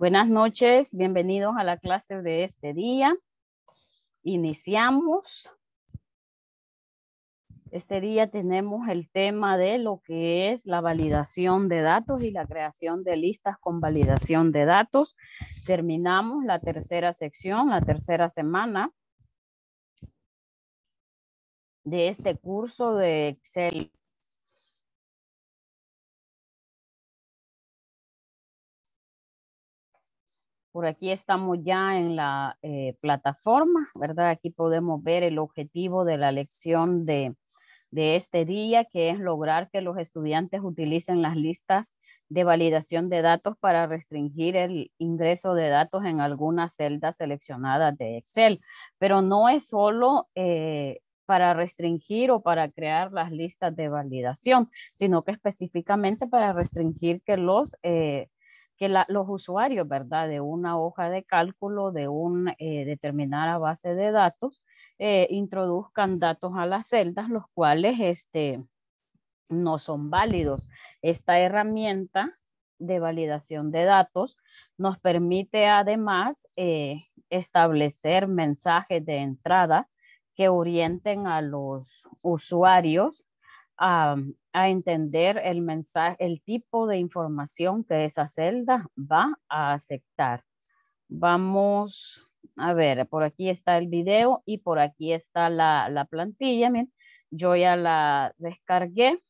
Buenas noches, bienvenidos a la clase de este día. Iniciamos. Este día tenemos el tema de lo que es la validación de datos y la creación de listas con validación de datos. Terminamos la tercera sección, la tercera semana de este curso de Excel Por aquí estamos ya en la eh, plataforma, ¿verdad? Aquí podemos ver el objetivo de la lección de, este día, que es lograr que los estudiantes utilicen las listas de validación de datos para restringir el ingreso de datos en algunas celdas seleccionadas de Excel. Pero no es solo eh, para restringir o para crear las listas de validación, sino que específicamente para restringir que los eh, que los usuarios, ¿verdad? De una hoja de cálculo, de una eh, determinada base de datos, eh, introduzcan datos a las celdas, los cuales este, no son válidos. Esta herramienta de validación de datos nos permite además eh, establecer mensajes de entrada que orienten a los usuarios a, a entender el mensaje, el tipo de información que esa celda va a aceptar. Vamos a ver, por aquí está el video y por aquí está la, la plantilla. yo ya la descargué.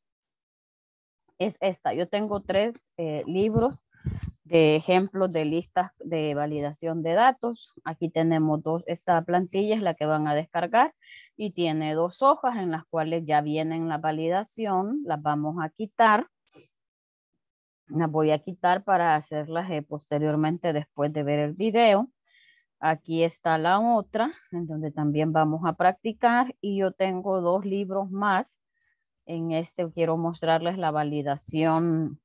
Es esta. Yo tengo tres eh, libros de ejemplos de listas de validación de datos. Aquí tenemos dos, esta plantilla es la que van a descargar y tiene dos hojas en las cuales ya vienen la validación, las vamos a quitar. Las voy a quitar para hacerlas eh, posteriormente después de ver el video. Aquí está la otra, en donde también vamos a practicar y yo tengo dos libros más. En este quiero mostrarles la validación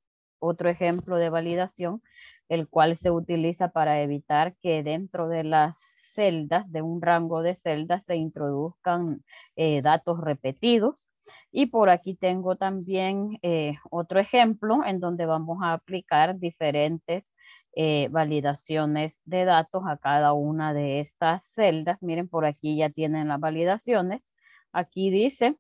otro ejemplo de validación, el cual se utiliza para evitar que dentro de las celdas, de un rango de celdas, se introduzcan eh, datos repetidos. Y por aquí tengo también eh, otro ejemplo en donde vamos a aplicar diferentes eh, validaciones de datos a cada una de estas celdas. Miren, por aquí ya tienen las validaciones. Aquí dice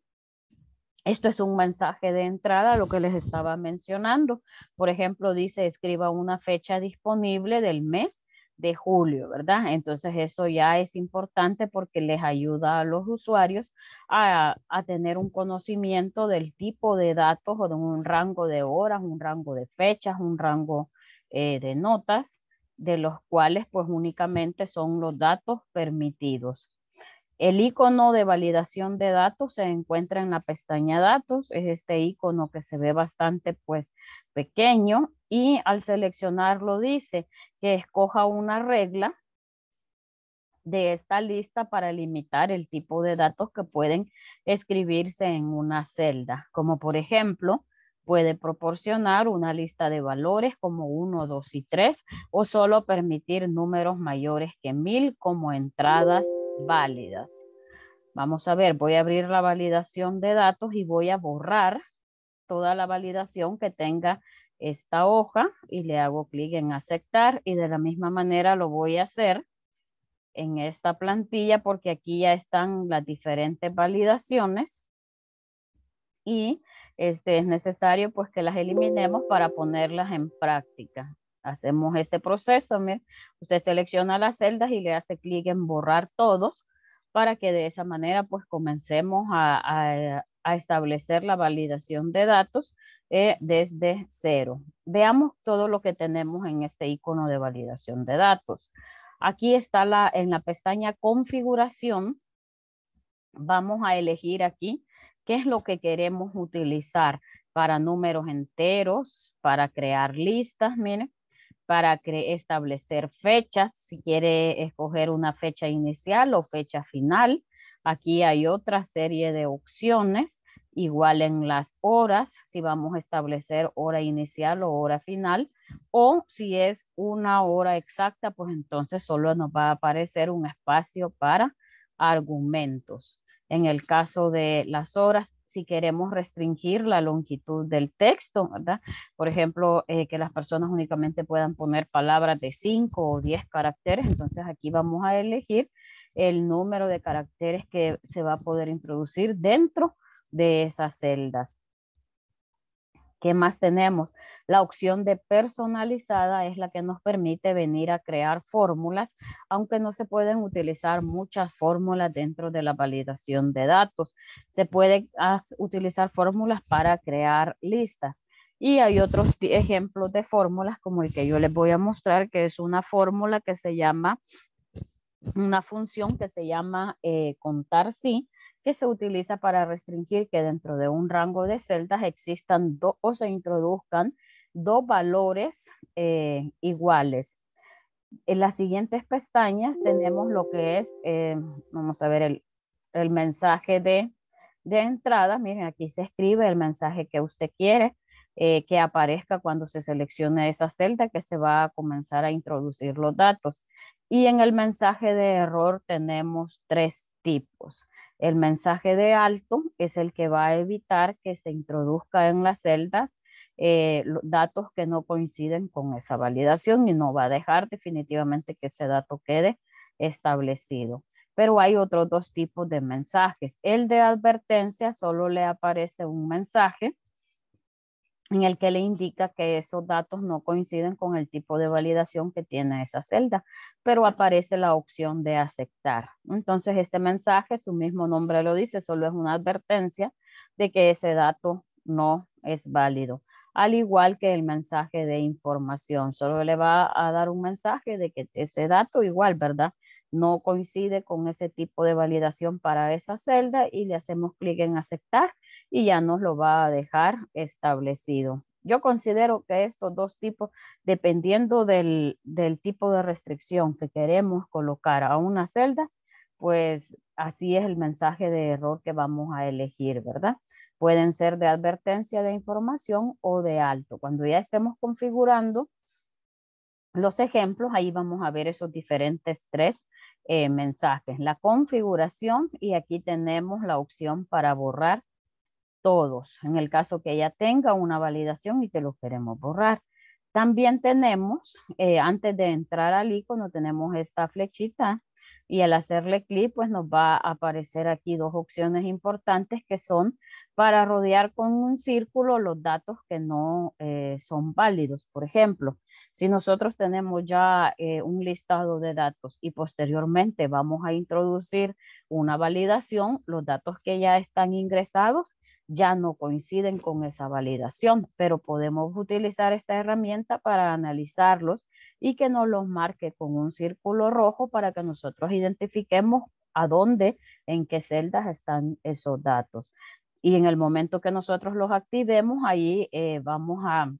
esto es un mensaje de entrada a lo que les estaba mencionando. Por ejemplo, dice, escriba una fecha disponible del mes de julio, ¿verdad? Entonces eso ya es importante porque les ayuda a los usuarios a, tener un conocimiento del tipo de datos o de un rango de horas, un rango de fechas, un rango eh, de notas, de los cuales pues únicamente son los datos permitidos. El icono de validación de datos se encuentra en la pestaña datos, es este icono que se ve bastante pues pequeño y al seleccionarlo dice que escoja una regla de esta lista para limitar el tipo de datos que pueden escribirse en una celda, como por ejemplo puede proporcionar una lista de valores como 1, 2 y 3 o solo permitir números mayores que 1000 como entradas válidas. Vamos a ver, voy a abrir la validación de datos y voy a borrar toda la validación que tenga esta hoja y le hago clic en aceptar y de la misma manera lo voy a hacer en esta plantilla porque aquí ya están las diferentes validaciones y este, es necesario pues que las eliminemos para ponerlas en práctica. Hacemos este proceso, me usted selecciona las celdas y le hace clic en borrar todos para que de esa manera pues comencemos a, establecer la validación de datos eh, desde cero. Veamos todo lo que tenemos en este icono de validación de datos. Aquí está la, en la pestaña configuración. Vamos a elegir aquí qué es lo que queremos utilizar para números enteros, para crear listas, miren, para establecer fechas, si quiere escoger una fecha inicial o fecha final. Aquí hay otra serie de opciones, igual en las horas, si vamos a establecer hora inicial o hora final, o si es una hora exacta, pues entonces solo nos va a aparecer un espacio para argumentos. En el caso de las horas, si queremos restringir la longitud del texto, Por ejemplo, eh, que las personas únicamente puedan poner palabras de 5 o 10 caracteres, entonces aquí vamos a elegir el número de caracteres que se va a poder introducir dentro de esas celdas. ¿Qué más tenemos? La opción de personalizada es la que nos permite venir a crear fórmulas, aunque no se pueden utilizar muchas fórmulas dentro de la validación de datos. Se pueden utilizar fórmulas para crear listas. Y hay otros ejemplos de fórmulas como el que yo les voy a mostrar, que es una fórmula que se llama una función que se llama eh, contar sí, que se utiliza para restringir que dentro de un rango de celdas existan dos o se introduzcan dos valores eh, iguales. En las siguientes pestañas tenemos lo que es, eh, vamos a ver el, mensaje de, de entrada. Miren, aquí se escribe el mensaje que usted quiere eh, que aparezca cuando se seleccione esa celda que se va a comenzar a introducir los datos. Y en el mensaje de error tenemos tres tipos. El mensaje de alto es el que va a evitar que se introduzca en las celdas eh, datos que no coinciden con esa validación y no va a dejar definitivamente que ese dato quede establecido. Pero hay otros dos tipos de mensajes. El de advertencia solo le aparece un mensaje en el que le indica que esos datos no coinciden con el tipo de validación que tiene esa celda, pero aparece la opción de aceptar. Entonces, este mensaje, su mismo nombre lo dice, solo es una advertencia de que ese dato no es válido. Al igual que el mensaje de información, solo le va a dar un mensaje de que ese dato igual, ¿verdad? No coincide con ese tipo de validación para esa celda y le hacemos clic en aceptar y ya nos lo va a dejar establecido. Yo considero que estos dos tipos, dependiendo del, tipo de restricción que queremos colocar a unas celdas, pues así es el mensaje de error que vamos a elegir, ¿verdad? Pueden ser de advertencia de información o de alto. Cuando ya estemos configurando los ejemplos, ahí vamos a ver esos diferentes tres eh, mensajes. La configuración y aquí tenemos la opción para borrar todos, en el caso que ella tenga una validación y que lo queremos borrar. También tenemos, eh, antes de entrar al icono, tenemos esta flechita y al hacerle clic, pues nos va a aparecer aquí dos opciones importantes que son para rodear con un círculo los datos que no eh, son válidos. Por ejemplo, si nosotros tenemos ya eh, un listado de datos y posteriormente vamos a introducir una validación, los datos que ya están ingresados ya no coinciden con esa validación, pero podemos utilizar esta herramienta para analizarlos y que nos los marque con un círculo rojo para que nosotros identifiquemos a dónde, en qué celdas están esos datos. Y en el momento que nosotros los activemos, ahí eh, vamos a,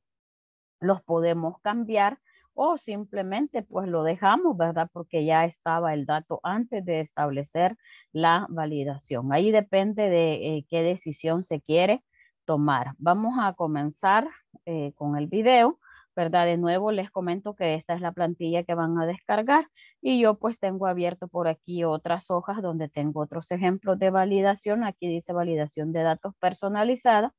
los podemos cambiar o simplemente pues lo dejamos, ¿verdad? Porque ya estaba el dato antes de establecer la validación. Ahí depende de eh, qué decisión se quiere tomar. Vamos a comenzar eh, con el video. ¿verdad? De nuevo les comento que esta es la plantilla que van a descargar y yo pues tengo abierto por aquí otras hojas donde tengo otros ejemplos de validación. Aquí dice validación de datos personalizada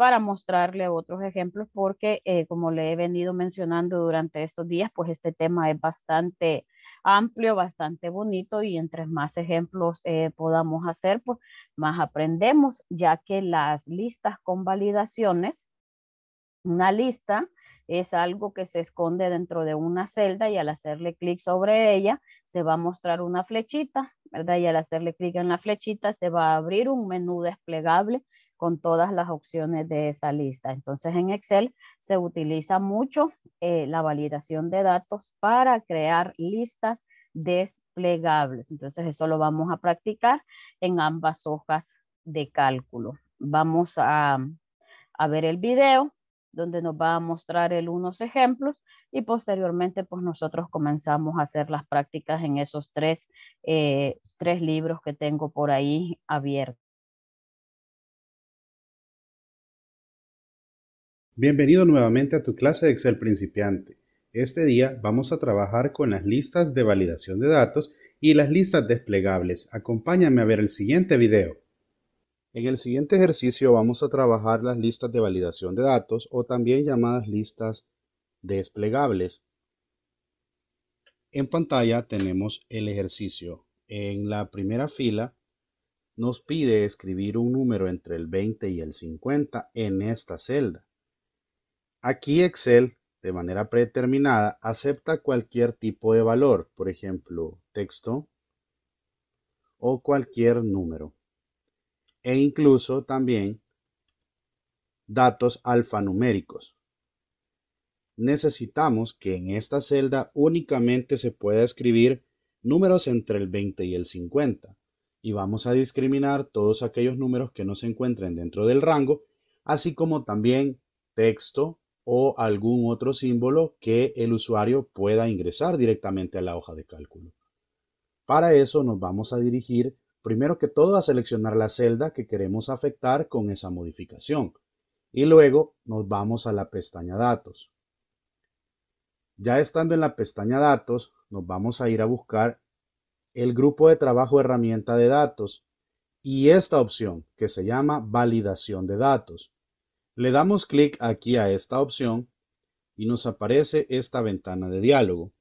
para mostrarle otros ejemplos, porque eh, como le he venido mencionando durante estos días, pues este tema es bastante amplio, bastante bonito y entre más ejemplos eh, podamos hacer, pues más aprendemos, ya que las listas con validaciones una lista es algo que se esconde dentro de una celda y al hacerle clic sobre ella se va a mostrar una flechita, ¿verdad? Y al hacerle clic en la flechita se va a abrir un menú desplegable con todas las opciones de esa lista. Entonces en Excel se utiliza mucho eh, la validación de datos para crear listas desplegables. Entonces eso lo vamos a practicar en ambas hojas de cálculo. Vamos a ver el video donde nos va a mostrar él unos ejemplos y posteriormente pues nosotros comenzamos a hacer las prácticas en esos tres, eh, tres libros que tengo por ahí abiertos. Bienvenido nuevamente a tu clase de Excel principiante. Este día vamos a trabajar con las listas de validación de datos y las listas desplegables. Acompáñame a ver el siguiente video. En el siguiente ejercicio vamos a trabajar las listas de validación de datos o también llamadas listas desplegables. En pantalla tenemos el ejercicio. En la primera fila nos pide escribir un número entre el 20 y el 50 en esta celda. Aquí Excel, de manera predeterminada, acepta cualquier tipo de valor, por ejemplo, texto o cualquier número e incluso también datos alfanuméricos. Necesitamos que en esta celda únicamente se pueda escribir números entre el 20 y el 50 y vamos a discriminar todos aquellos números que no se encuentren dentro del rango, así como también texto o algún otro símbolo que el usuario pueda ingresar directamente a la hoja de cálculo. Para eso nos vamos a dirigir primero que todo a seleccionar la celda que queremos afectar con esa modificación y luego nos vamos a la pestaña datos. Ya estando en la pestaña datos, nos vamos a ir a buscar el grupo de trabajo herramienta de datos y esta opción que se llama validación de datos. Le damos clic aquí a esta opción y nos aparece esta ventana de diálogo,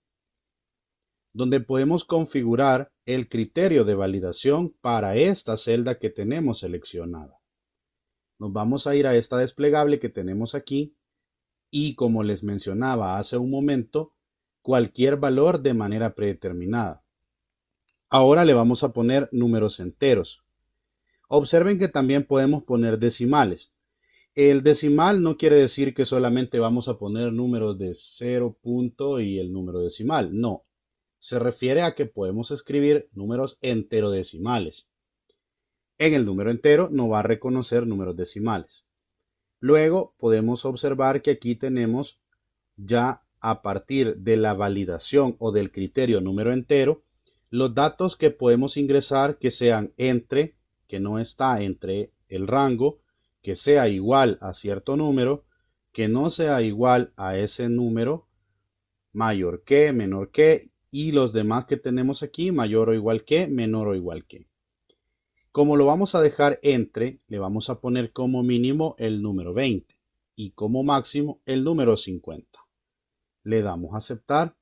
donde podemos configurar el criterio de validación para esta celda que tenemos seleccionada. Nos vamos a ir a esta desplegable que tenemos aquí y como les mencionaba hace un momento, cualquier valor de manera predeterminada. Ahora le vamos a poner números enteros. Observen que también podemos poner decimales. El decimal no quiere decir que solamente vamos a poner números de 0 punto y el número decimal. No, se refiere a que podemos escribir números enterodecimales. En el número entero no va a reconocer números decimales. Luego podemos observar que aquí tenemos ya a partir de la validación o del criterio número entero, los datos que podemos ingresar que sean entre, que no está entre el rango, que sea igual a cierto número, que no sea igual a ese número, mayor que, menor que y los demás que tenemos aquí, mayor o igual que, menor o igual que. Como lo vamos a dejar entre, le vamos a poner como mínimo el número 20 y como máximo el número 50. Le damos a aceptar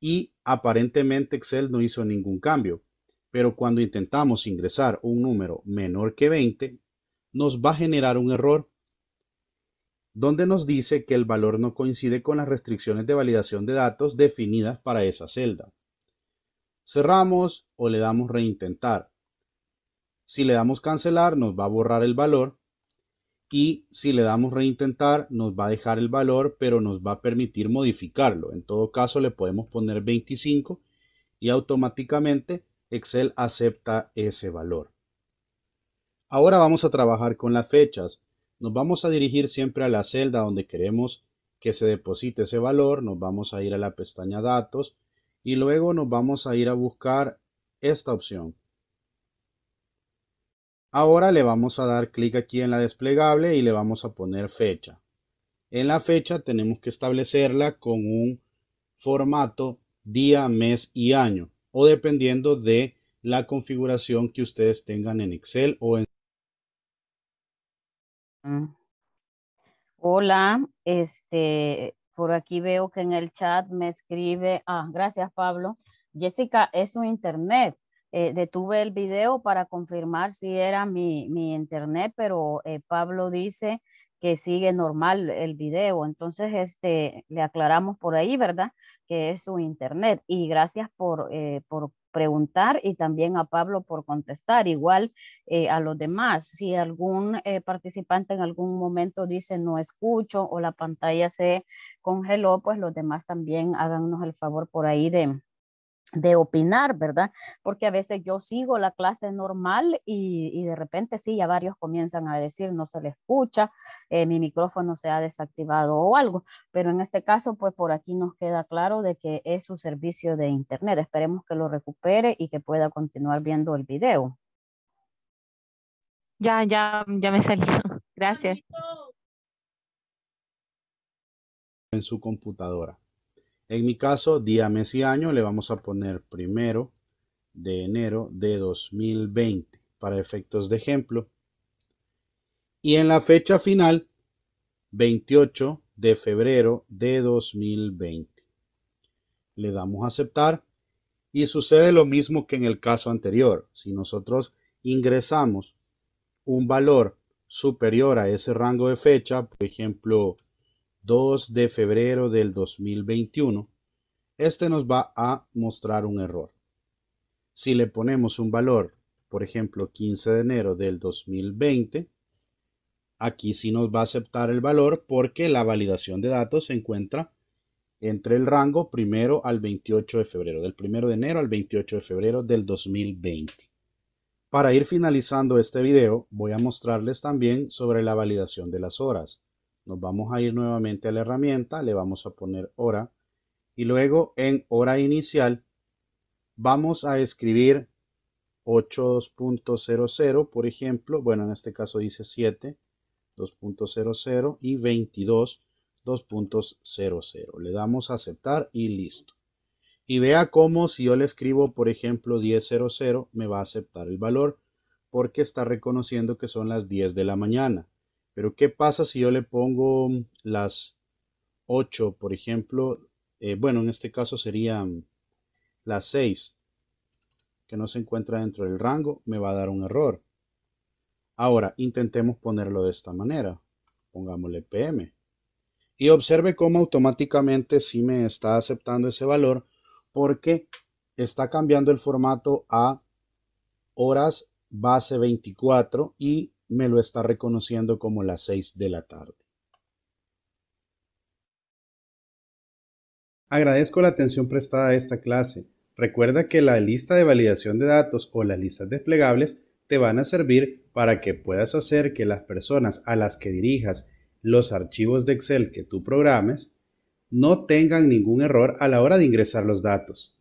y aparentemente Excel no hizo ningún cambio, pero cuando intentamos ingresar un número menor que 20, nos va a generar un error donde nos dice que el valor no coincide con las restricciones de validación de datos definidas para esa celda. Cerramos o le damos reintentar. Si le damos cancelar nos va a borrar el valor y si le damos reintentar nos va a dejar el valor pero nos va a permitir modificarlo. En todo caso le podemos poner 25 y automáticamente Excel acepta ese valor. Ahora vamos a trabajar con las fechas nos vamos a dirigir siempre a la celda donde queremos que se deposite ese valor, nos vamos a ir a la pestaña datos y luego nos vamos a ir a buscar esta opción. Ahora le vamos a dar clic aquí en la desplegable y le vamos a poner fecha. En la fecha tenemos que establecerla con un formato día, mes y año o dependiendo de la configuración que ustedes tengan en Excel o en Hola, este, por aquí veo que en el chat me escribe, ah, gracias Pablo. Jessica, es su internet. Eh, detuve el video para confirmar si era mi, internet, pero eh, Pablo dice que sigue normal el video. Entonces, este, le aclaramos por ahí, ¿verdad? Que es su internet. Y gracias por, eh, por preguntar y también a Pablo por contestar, igual eh, a los demás. Si algún eh, participante en algún momento dice no escucho o la pantalla se congeló, pues los demás también háganos el favor por ahí de, de opinar, ¿verdad? Porque a veces yo sigo la clase normal y, de repente sí, ya varios comienzan a decir no se le escucha, eh, mi micrófono se ha desactivado o algo, pero en este caso pues por aquí nos queda claro de que es su servicio de internet. Esperemos que lo recupere y que pueda continuar viendo el video. Ya, ya, ya me salió. Gracias. En su computadora. En mi caso, día, mes y año le vamos a poner primero de enero de 2020 para efectos de ejemplo. Y en la fecha final, 28 de febrero de 2020. Le damos a aceptar y sucede lo mismo que en el caso anterior. Si nosotros ingresamos un valor superior a ese rango de fecha, por ejemplo, 2 de febrero del 2021, este nos va a mostrar un error. Si le ponemos un valor, por ejemplo 15 de enero del 2020, aquí sí nos va a aceptar el valor porque la validación de datos se encuentra entre el rango primero al 28 de febrero, del primero de enero al 28 de febrero del 2020. Para ir finalizando este video, voy a mostrarles también sobre la validación de las horas. Nos vamos a ir nuevamente a la herramienta, le vamos a poner hora y luego en hora inicial vamos a escribir 8.00, por ejemplo, bueno, en este caso dice 7, y 22, Le damos a aceptar y listo. Y vea cómo si yo le escribo, por ejemplo, 10.00, me va a aceptar el valor porque está reconociendo que son las 10 de la mañana. Pero ¿qué pasa si yo le pongo las 8, por ejemplo? Eh, bueno, en este caso serían mm, las 6, que no se encuentra dentro del rango, me va a dar un error. Ahora, intentemos ponerlo de esta manera. Pongámosle PM. Y observe cómo automáticamente sí me está aceptando ese valor porque está cambiando el formato a horas base 24 y me lo está reconociendo como las 6 de la tarde. Agradezco la atención prestada a esta clase. Recuerda que la lista de validación de datos o las listas desplegables te van a servir para que puedas hacer que las personas a las que dirijas los archivos de Excel que tú programes no tengan ningún error a la hora de ingresar los datos.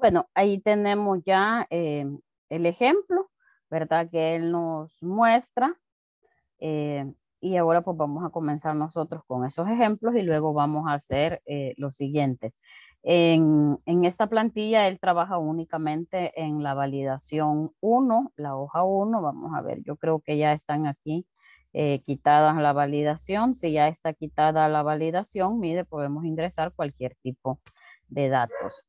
Bueno, ahí tenemos ya eh, el ejemplo, ¿verdad? Que él nos muestra. Eh, y ahora pues vamos a comenzar nosotros con esos ejemplos y luego vamos a hacer eh, los siguientes. En, esta plantilla él trabaja únicamente en la validación 1, la hoja 1. Vamos a ver, yo creo que ya están aquí quitadas la validación. Si ya está quitada la validación, mire, podemos ingresar cualquier tipo de datos.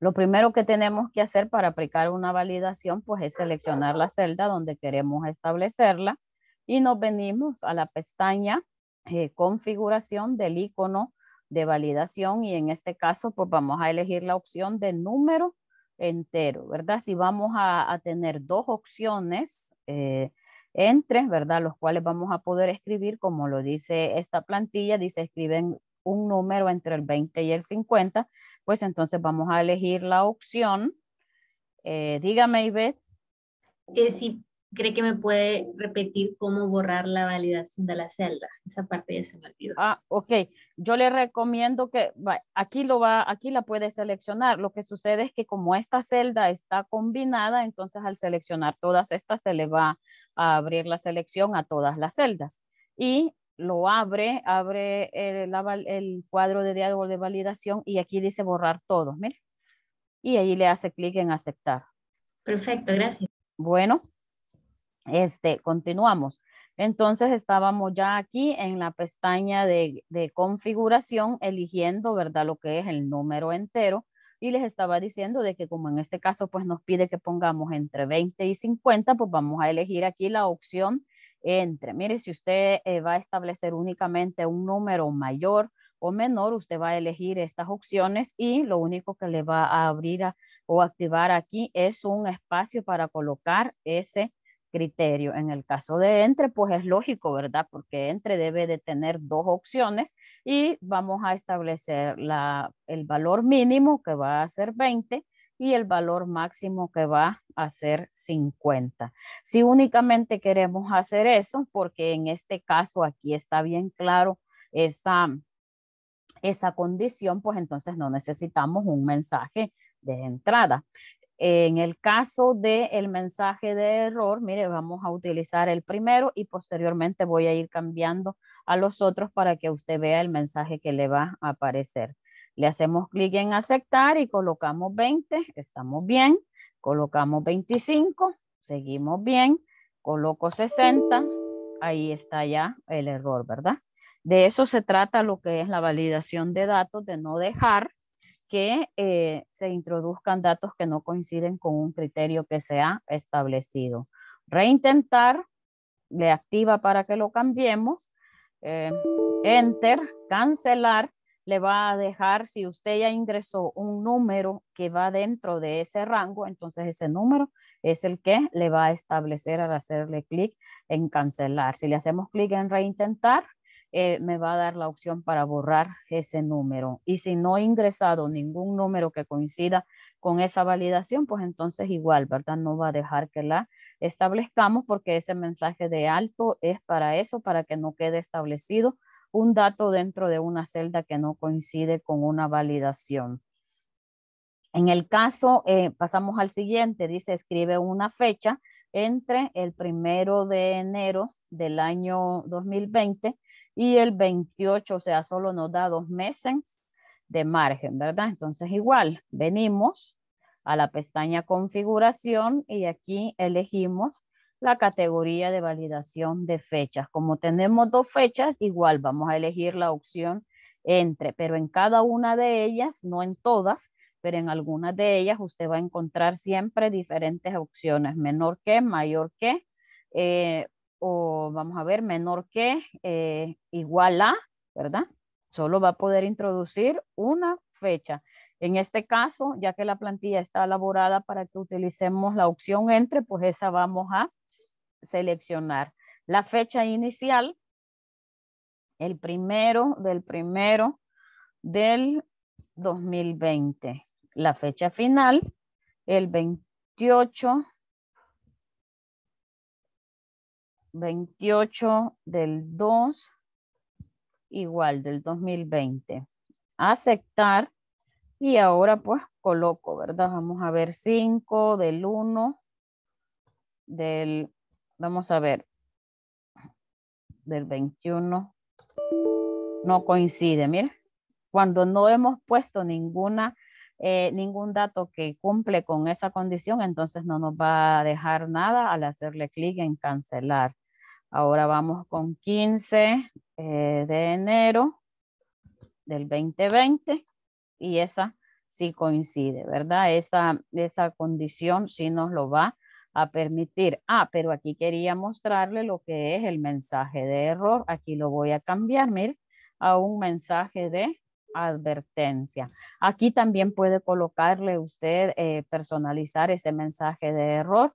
Lo primero que tenemos que hacer para aplicar una validación, pues es seleccionar la celda donde queremos establecerla y nos venimos a la pestaña eh, configuración del icono de validación y en este caso pues vamos a elegir la opción de número entero, ¿verdad? Si vamos a, tener dos opciones eh, entre, ¿verdad? Los cuales vamos a poder escribir, como lo dice esta plantilla, dice escriben un número entre el 20 y el 50, pues entonces vamos a elegir la opción. Eh, dígame, Ivette. si cree que me puede repetir cómo borrar la validación de la celda. Esa parte ya se me olvidó. Ah, ok. Yo le recomiendo que aquí, lo va, aquí la puede seleccionar. Lo que sucede es que como esta celda está combinada, entonces al seleccionar todas estas se le va a abrir la selección a todas las celdas. Y lo abre, abre el, cuadro de diálogo de validación y aquí dice borrar todo, mire. Y ahí le hace clic en aceptar. Perfecto, gracias. Bueno, este, continuamos. Entonces estábamos ya aquí en la pestaña de, de, configuración, eligiendo, ¿verdad? Lo que es el número entero. Y les estaba diciendo de que como en este caso, pues nos pide que pongamos entre 20 y 50, pues vamos a elegir aquí la opción entre. Mire, si usted eh, va a establecer únicamente un número mayor o menor, usted va a elegir estas opciones y lo único que le va a abrir o activar aquí es un espacio para colocar ese criterio. En el caso de entre, pues es lógico, ¿verdad? Porque entre debe de tener dos opciones y vamos a establecer el valor mínimo que va a ser 20 y el valor máximo que va a ser 50. Si únicamente queremos hacer eso, porque en este caso aquí está bien claro esa, esa condición, pues entonces no necesitamos un mensaje de entrada. En el caso del mensaje de error, mire, vamos a utilizar el primero y posteriormente voy a ir cambiando a los otros para que usted vea el mensaje que le va a aparecer. Le hacemos clic en aceptar y colocamos 20, estamos bien. Colocamos 25, seguimos bien. Coloco 60, ahí está ya el error, ¿verdad? De eso se trata lo que es la validación de datos, de no dejar que eh, se introduzcan datos que no coinciden con un criterio que se ha establecido. Reintentar, le activa para que lo cambiemos, eh, enter, cancelar, le va a dejar, si usted ya ingresó un número que va dentro de ese rango, entonces ese número es el que le va a establecer al hacerle clic en cancelar. Si le hacemos clic en reintentar, eh, me va a dar la opción para borrar ese número. Y si no he ingresado ningún número que coincida con esa validación, pues entonces igual, ¿verdad? No va a dejar que la establezcamos porque ese mensaje de alto es para eso, para que no quede establecido un dato dentro de una celda que no coincide con una validación. En el caso, eh, pasamos al siguiente, dice, escribe una fecha entre el primero de enero del año 2020 y el 28, o sea, solo nos da dos meses de margen, ¿verdad? Entonces igual, venimos a la pestaña configuración y aquí elegimos la categoría de validación de fechas. Como tenemos dos fechas, igual vamos a elegir la opción entre, pero en cada una de ellas, no en todas, pero en algunas de ellas usted va a encontrar siempre diferentes opciones, menor que, mayor que, eh, o vamos a ver, menor que, eh, igual a, ¿verdad? Solo va a poder introducir una fecha. En este caso, ya que la plantilla está elaborada para que utilicemos la opción entre, pues esa vamos a seleccionar la fecha inicial, el primero del primero del 2020. La fecha final, el 28, 28 del 2, igual del 2020. Aceptar. Y ahora pues coloco, ¿verdad? Vamos a ver 5 del 1 del Vamos a ver. Del 21. No coincide, Mira, Cuando no hemos puesto ninguna, eh, ningún dato que cumple con esa condición, entonces no nos va a dejar nada al hacerle clic en cancelar. Ahora vamos con 15 eh, de enero del 2020 y esa sí coincide, ¿verdad? Esa, esa condición sí nos lo va a permitir, ah, pero aquí quería mostrarle lo que es el mensaje de error, aquí lo voy a cambiar, mire, a un mensaje de advertencia. Aquí también puede colocarle usted, eh, personalizar ese mensaje de error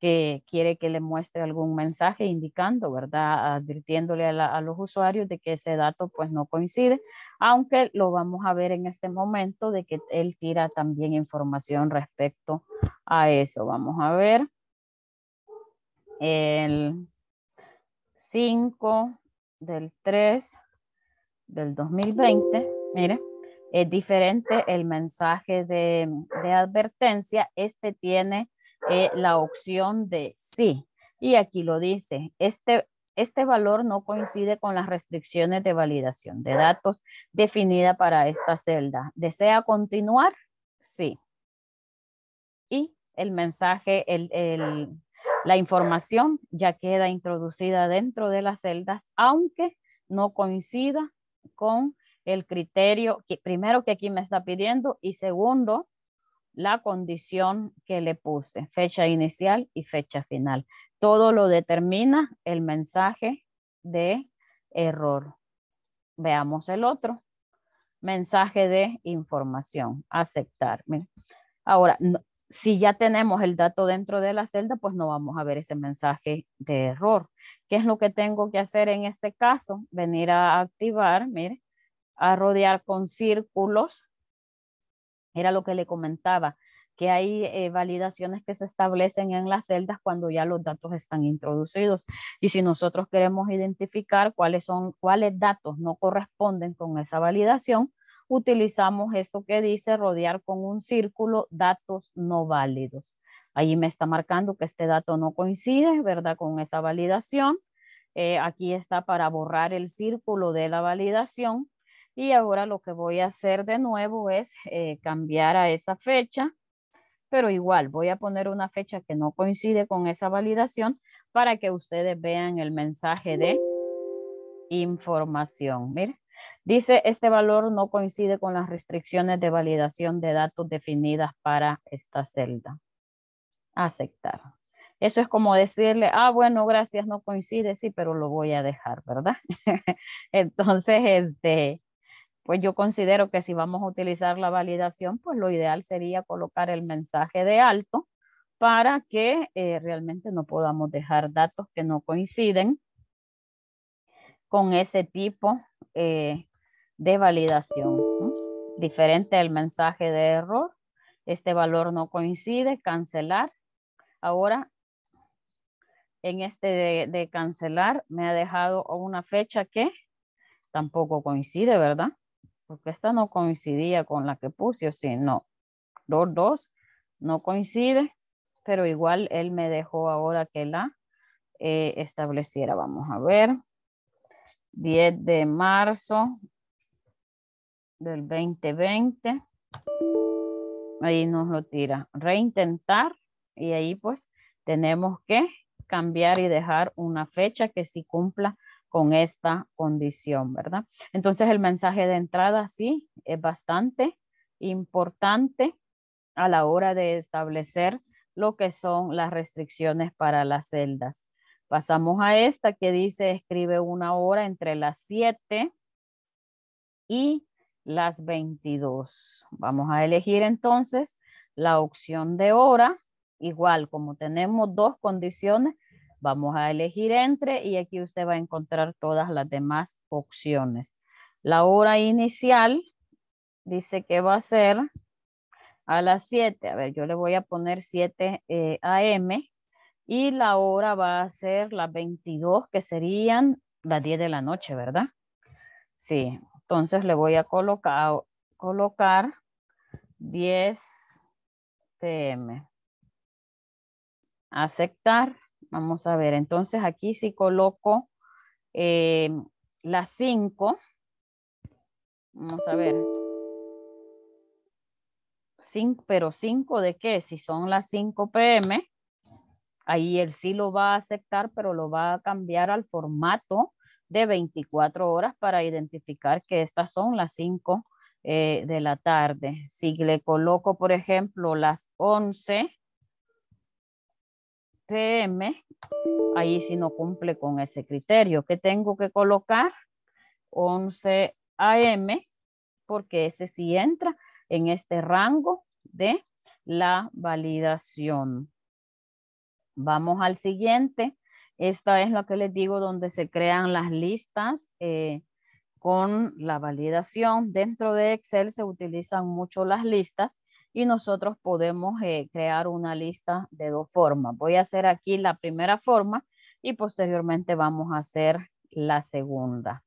que quiere que le muestre algún mensaje indicando, ¿verdad? Advirtiéndole a, los usuarios de que ese dato pues no coincide, aunque lo vamos a ver en este momento de que él tira también información respecto a eso. Vamos a ver el 5 del 3 del 2020, mire, es diferente el mensaje de, de advertencia. Este tiene eh, la opción de sí. Y aquí lo dice, este, este valor no coincide con las restricciones de validación de datos definida para esta celda. ¿Desea continuar? Sí. Y el mensaje, el la información ya queda introducida dentro de las celdas, aunque no coincida con el criterio primero que aquí me está pidiendo y segundo la condición que le puse, fecha inicial y fecha final. Todo lo determina el mensaje de error. Veamos el otro. Mensaje de información, aceptar. Ahora, si ya tenemos el dato dentro de la celda, pues no vamos a ver ese mensaje de error. ¿Qué es lo que tengo que hacer en este caso? Venir a activar, mire, a rodear con círculos. Era lo que le comentaba, que hay eh, validaciones que se establecen en las celdas cuando ya los datos están introducidos. Y si nosotros queremos identificar cuáles son, cuáles datos no corresponden con esa validación, utilizamos esto que dice rodear con un círculo datos no válidos. Ahí me está marcando que este dato no coincide, ¿verdad? Con esa validación. Eh, aquí está para borrar el círculo de la validación. Y ahora lo que voy a hacer de nuevo es eh, cambiar a esa fecha, pero igual voy a poner una fecha que no coincide con esa validación para que ustedes vean el mensaje de información. mire Dice, este valor no coincide con las restricciones de validación de datos definidas para esta celda. Aceptar. Eso es como decirle, ah, bueno, gracias, no coincide, sí, pero lo voy a dejar, ¿verdad? Entonces, este, pues yo considero que si vamos a utilizar la validación, pues lo ideal sería colocar el mensaje de alto para que eh, realmente no podamos dejar datos que no coinciden con ese tipo eh, de validación. Diferente al mensaje de error, este valor no coincide, cancelar. Ahora, en este de, cancelar me ha dejado una fecha que tampoco coincide, ¿verdad? Porque esta no coincidía con la que puse, o si no. Dos, dos, no coincide, pero igual él me dejó ahora que la eh, estableciera. Vamos a ver. 10 de marzo del 2020. Ahí nos lo tira. Reintentar y ahí pues tenemos que cambiar y dejar una fecha que sí cumpla con esta condición, ¿verdad? Entonces el mensaje de entrada sí es bastante importante a la hora de establecer lo que son las restricciones para las celdas. Pasamos a esta que dice, escribe una hora entre las 7 y las 22. Vamos a elegir entonces la opción de hora. Igual, como tenemos dos condiciones, vamos a elegir entre y aquí usted va a encontrar todas las demás opciones. La hora inicial dice que va a ser a las 7. A ver, yo le voy a poner 7 eh, a a.m y la hora va a ser las 22, que serían las 10 de la noche, ¿verdad? Sí, entonces le voy a colocar, colocar 10 pm. Aceptar. Vamos a ver, entonces aquí sí coloco eh, las 5. Vamos a ver. 5 pero 5 de qué? Si son las 5 pm, Ahí él sí lo va a aceptar, pero lo va a cambiar al formato de 24 horas para identificar que estas son las 5 eh, de la tarde. Si le coloco, por ejemplo, las 11 pm, ahí sí no cumple con ese criterio. ¿Qué tengo que colocar? 11 am, porque ese sí entra en este rango de la validación. Vamos al siguiente. Esta es la que les digo donde se crean las listas eh, con la validación. Dentro de Excel se utilizan mucho las listas y nosotros podemos eh, crear una lista de dos formas. Voy a hacer aquí la primera forma y posteriormente vamos a hacer la segunda.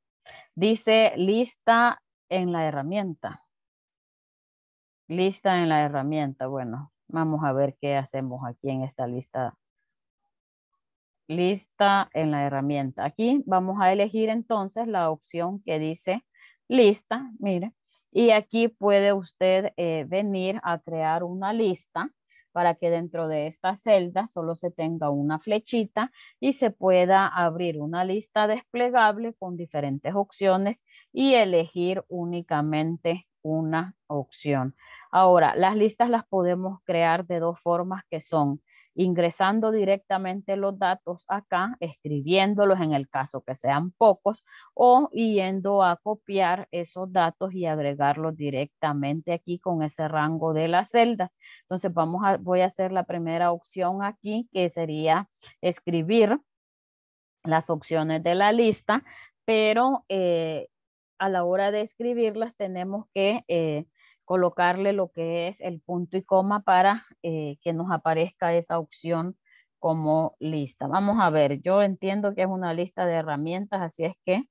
Dice lista en la herramienta. Lista en la herramienta. Bueno, vamos a ver qué hacemos aquí en esta lista lista en la herramienta. Aquí vamos a elegir entonces la opción que dice lista, mire, y aquí puede usted eh, venir a crear una lista para que dentro de esta celda solo se tenga una flechita y se pueda abrir una lista desplegable con diferentes opciones y elegir únicamente una opción. Ahora, las listas las podemos crear de dos formas que son ingresando directamente los datos acá, escribiéndolos en el caso que sean pocos o yendo a copiar esos datos y agregarlos directamente aquí con ese rango de las celdas. Entonces vamos a, voy a hacer la primera opción aquí que sería escribir las opciones de la lista, pero eh, a la hora de escribirlas tenemos que eh, colocarle lo que es el punto y coma para eh, que nos aparezca esa opción como lista. Vamos a ver, yo entiendo que es una lista de herramientas, así es que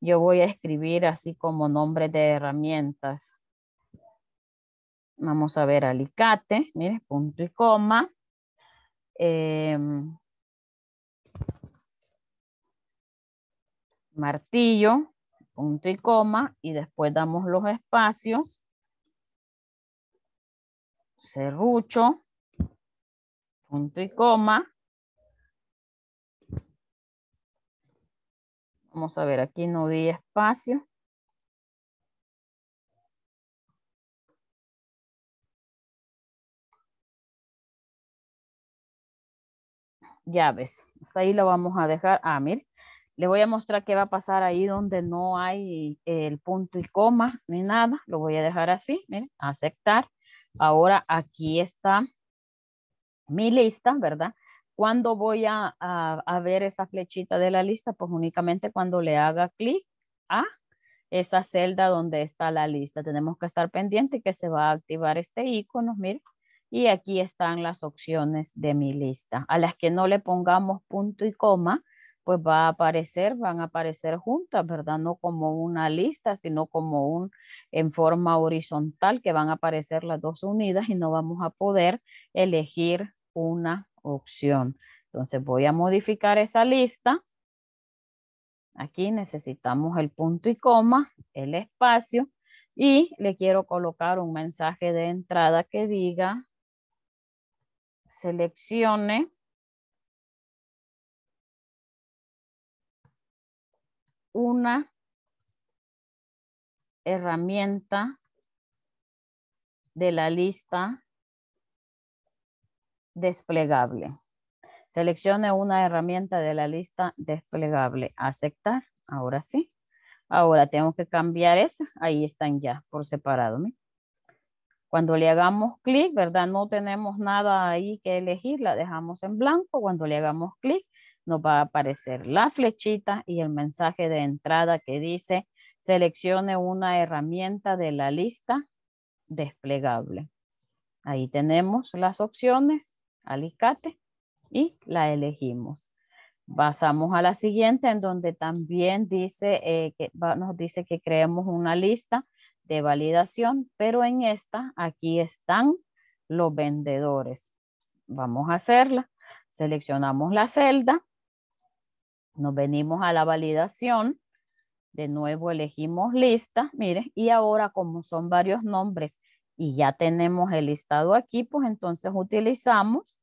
yo voy a escribir así como nombre de herramientas. Vamos a ver alicate, mire, punto y coma. Em, martillo, punto y coma, y después damos los espacios serrucho, punto y coma. Vamos a ver, aquí no vi espacio. Llaves. Hasta ahí lo vamos a dejar. Ah, mire. Le voy a mostrar qué va a pasar ahí donde no hay el punto y coma ni nada. Lo voy a dejar así. Miren, aceptar. Ahora aquí está mi lista, ¿verdad? Cuando voy a, ver esa flechita de la lista? Pues únicamente cuando le haga clic a esa celda donde está la lista. Tenemos que estar pendiente que se va a activar este icono, miren. Y aquí están las opciones de mi lista. A las que no le pongamos punto y coma, pues va a aparecer, van a aparecer juntas, ¿verdad? No como una lista, sino como un, en forma horizontal, que van a aparecer las dos unidas y no vamos a poder elegir una opción. Entonces voy a modificar esa lista. Aquí necesitamos el punto y coma, el espacio, y le quiero colocar un mensaje de entrada que diga seleccione una herramienta de la lista desplegable. Seleccione una herramienta de la lista desplegable. Aceptar. Ahora sí. Ahora tengo que cambiar esa. Ahí están ya por separado. Cuando le hagamos clic, ¿verdad? No tenemos nada ahí que elegir. La dejamos en blanco. Cuando le hagamos clic, nos va a aparecer la flechita y el mensaje de entrada que dice seleccione una herramienta de la lista desplegable. Ahí tenemos las opciones, alicate, y la elegimos. Pasamos a la siguiente en donde también dice, eh, nos dice que creemos una lista de validación, pero en esta aquí están los vendedores. Vamos a hacerla. Seleccionamos la celda nos venimos a la validación. De nuevo elegimos lista, miren, y ahora como son varios nombres y ya tenemos el listado aquí, pues entonces utilizamos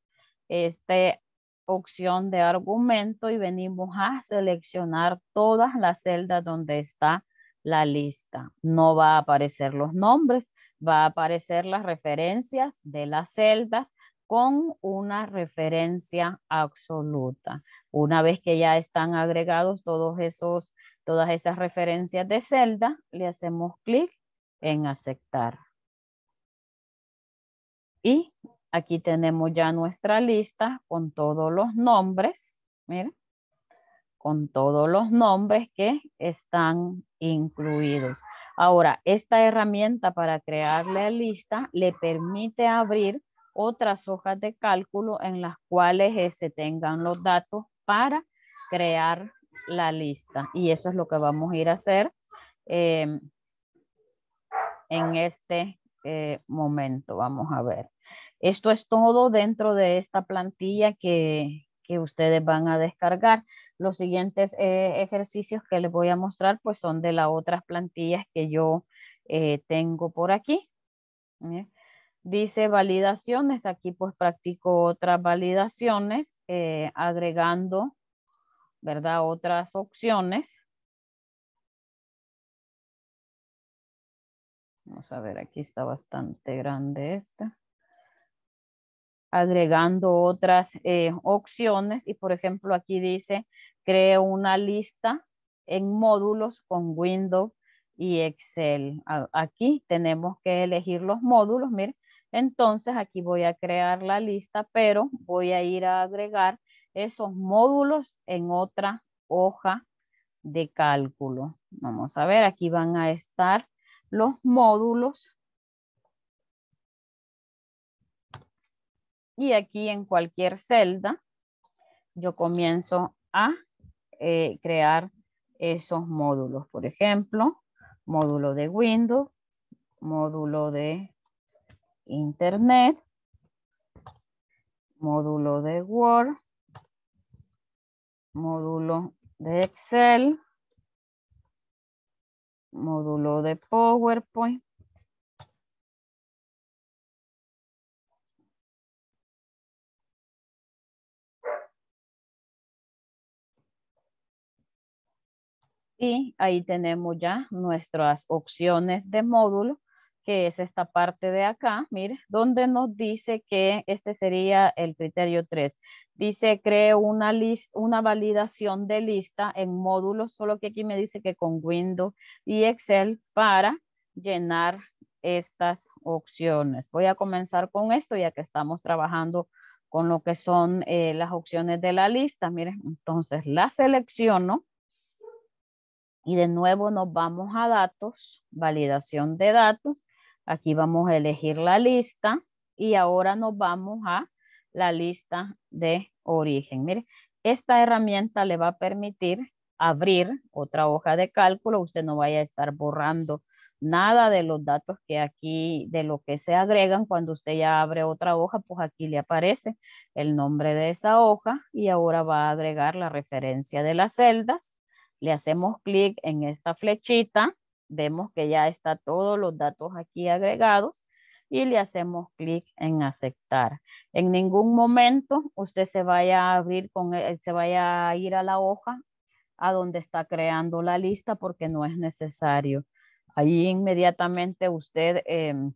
esta opción de argumento y venimos a seleccionar todas las celdas donde está la lista. No va a aparecer los nombres, va a aparecer las referencias de las celdas con una referencia absoluta. Una vez que ya están agregados todos esos, todas esas referencias de celda, le hacemos clic en aceptar. Y aquí tenemos ya nuestra lista con todos los nombres, miren, con todos los nombres que están incluidos. Ahora, esta herramienta para crear la lista le permite abrir otras hojas de cálculo en las cuales eh, se tengan los datos para crear la lista. Y eso es lo que vamos a ir a hacer eh, en este eh, momento. Vamos a ver. Esto es todo dentro de esta plantilla que, ustedes van a descargar. Los siguientes eh, ejercicios que les voy a mostrar pues son de las otras plantillas que yo tengo por aquí. Dice validaciones, aquí pues practico otras validaciones eh, agregando, ¿verdad? Otras opciones. Vamos a ver, aquí está bastante grande esta. Agregando otras eh, opciones y por ejemplo aquí dice, creo una lista en módulos con Windows y Excel. Aquí tenemos que elegir los módulos, miren, entonces aquí voy a crear la lista, pero voy a ir a agregar esos módulos en otra hoja de cálculo. Vamos a ver, aquí van a estar los módulos. Y aquí en cualquier celda, yo comienzo a eh, crear esos módulos. Por ejemplo, módulo de Windows, módulo de Internet, módulo de Word, módulo de Excel, módulo de PowerPoint, Y ahí tenemos ya nuestras opciones de módulo que es esta parte de acá, mire, donde nos dice que este sería el criterio 3. Dice, cree una, una validación de lista en módulos, solo que aquí me dice que con Windows y Excel para llenar estas opciones. Voy a comenzar con esto ya que estamos trabajando con lo que son eh, las opciones de la lista. Miren, entonces la selecciono y de nuevo nos vamos a datos, validación de datos Aquí vamos a elegir la lista y ahora nos vamos a la lista de origen. Mire, esta herramienta le va a permitir abrir otra hoja de cálculo. Usted no vaya a estar borrando nada de los datos que aquí, de lo que se agregan. Cuando usted ya abre otra hoja, pues aquí le aparece el nombre de esa hoja y ahora va a agregar la referencia de las celdas. Le hacemos clic en esta flechita Vemos que ya está todos los datos aquí agregados y le hacemos clic en aceptar. En ningún momento usted se vaya a abrir con, eh, se vaya a ir a la hoja a donde está creando la lista porque no es necesario. Ahí inmediatamente usted em,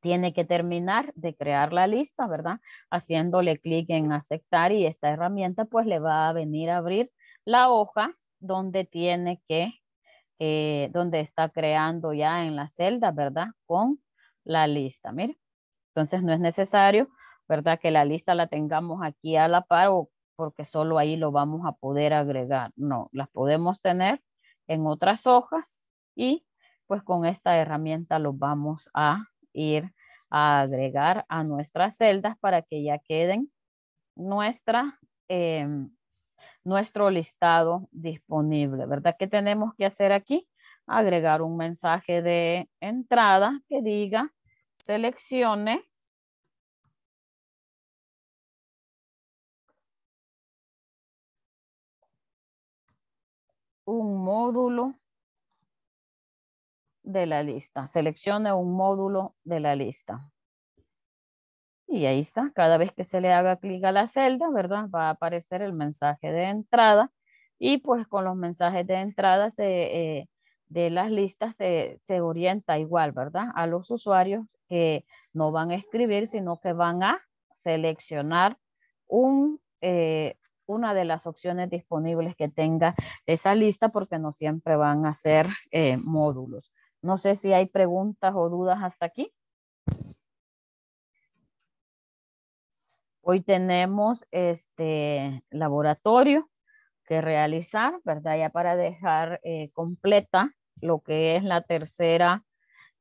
tiene que terminar de crear la lista, ¿verdad? Haciéndole clic en aceptar y esta herramienta pues le va a venir a abrir la hoja donde tiene que eh, donde está creando ya en la celda, ¿verdad? Con la lista, mire. Entonces no es necesario, ¿verdad? Que la lista la tengamos aquí a la par o porque solo ahí lo vamos a poder agregar. No, las podemos tener en otras hojas y pues con esta herramienta los vamos a ir a agregar a nuestras celdas para que ya queden nuestra eh, nuestro listado disponible, ¿verdad? ¿Qué tenemos que hacer aquí? Agregar un mensaje de entrada que diga seleccione un módulo de la lista. Seleccione un módulo de la lista. Y ahí está, cada vez que se le haga clic a la celda, ¿verdad? Va a aparecer el mensaje de entrada y pues con los mensajes de entrada eh, de las listas se, orienta igual, ¿verdad? A los usuarios que no van a escribir, sino que van a seleccionar un, eh, una de las opciones disponibles que tenga esa lista porque no siempre van a ser eh, módulos. No sé si hay preguntas o dudas hasta aquí. Hoy tenemos este laboratorio que realizar, ¿verdad? Ya para dejar eh, completa lo que es la tercera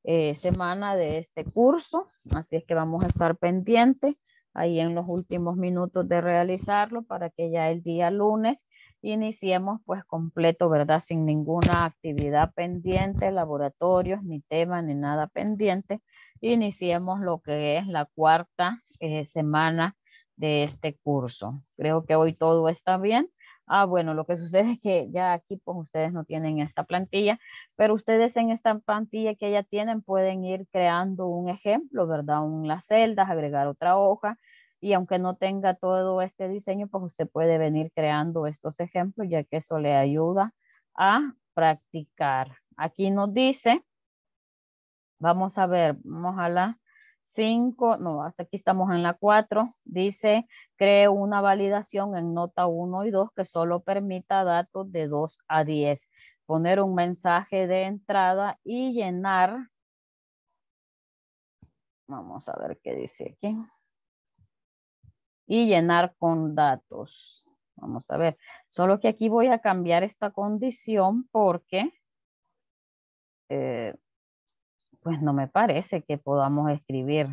eh, semana de este curso. Así es que vamos a estar pendientes ahí en los últimos minutos de realizarlo para que ya el día lunes iniciemos pues completo, ¿verdad? Sin ninguna actividad pendiente, laboratorios, ni tema, ni nada pendiente. Iniciemos lo que es la cuarta eh, semana de este curso. Creo que hoy todo está bien. Ah, bueno, lo que sucede es que ya aquí pues ustedes no tienen esta plantilla, pero ustedes en esta plantilla que ya tienen pueden ir creando un ejemplo, ¿verdad? las celdas, agregar otra hoja y aunque no tenga todo este diseño, pues usted puede venir creando estos ejemplos ya que eso le ayuda a practicar. Aquí nos dice, vamos a ver, ojalá 5, no, hasta aquí estamos en la 4, dice, cree una validación en nota 1 y 2 que solo permita datos de 2 a 10, poner un mensaje de entrada y llenar, vamos a ver qué dice aquí, y llenar con datos. Vamos a ver, solo que aquí voy a cambiar esta condición porque... Eh, pues no me parece que podamos escribir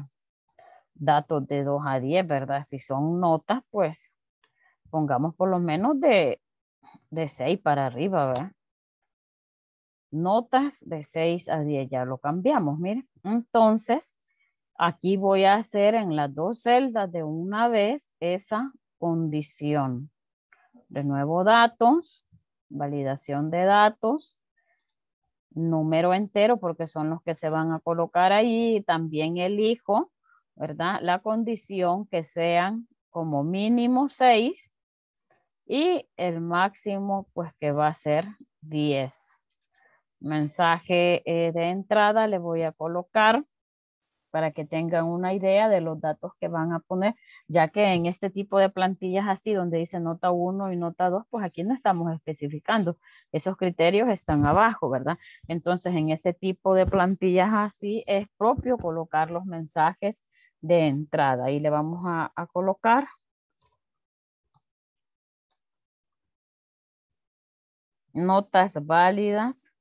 datos de 2 a 10, ¿verdad? Si son notas, pues pongamos por lo menos de, 6 para arriba, ¿verdad? Notas de 6 a 10, ya lo cambiamos, mire. Entonces, aquí voy a hacer en las dos celdas de una vez esa condición. De nuevo, datos, validación de datos, número entero porque son los que se van a colocar ahí. También elijo, ¿verdad? La condición que sean como mínimo seis y el máximo pues que va a ser 10. Mensaje eh, de entrada le voy a colocar para que tengan una idea de los datos que van a poner, ya que en este tipo de plantillas así, donde dice nota 1 y nota 2, pues aquí no estamos especificando. Esos criterios están abajo, ¿verdad? Entonces, en ese tipo de plantillas así, es propio colocar los mensajes de entrada. Y le vamos a, a colocar notas válidas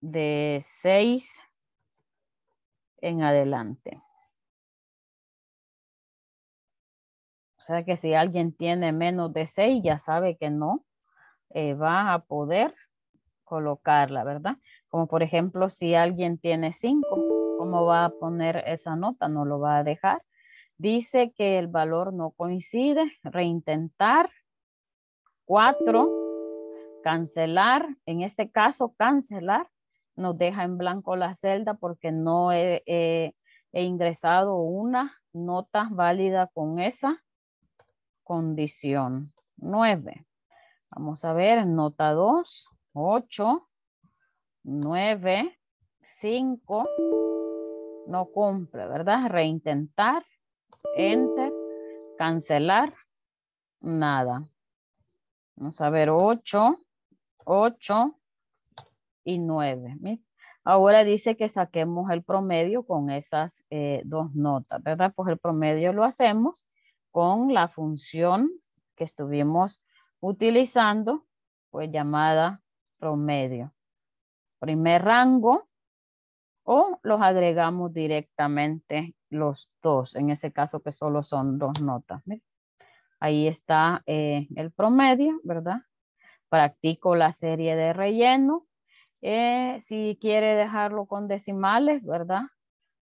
de 6 en adelante. O sea que si alguien tiene menos de 6, ya sabe que no eh, va a poder colocarla, ¿verdad? Como por ejemplo, si alguien tiene 5, ¿cómo va a poner esa nota? No lo va a dejar. Dice que el valor no coincide, reintentar, 4, cancelar, en este caso cancelar, nos deja en blanco la celda porque no he, he, ingresado una nota válida con esa condición. 9. Vamos a ver, nota 2, 8, 9, 5. No cumple, ¿verdad? Reintentar, enter, cancelar, nada. Vamos a ver, 8, 8, y Ahora dice que saquemos el promedio con esas eh, dos notas, ¿verdad? Pues el promedio lo hacemos con la función que estuvimos utilizando, pues llamada promedio. Primer rango o los agregamos directamente los dos, en ese caso que solo son dos notas. Ahí está eh, el promedio, ¿verdad? Practico la serie de relleno eh, si quiere dejarlo con decimales, ¿verdad?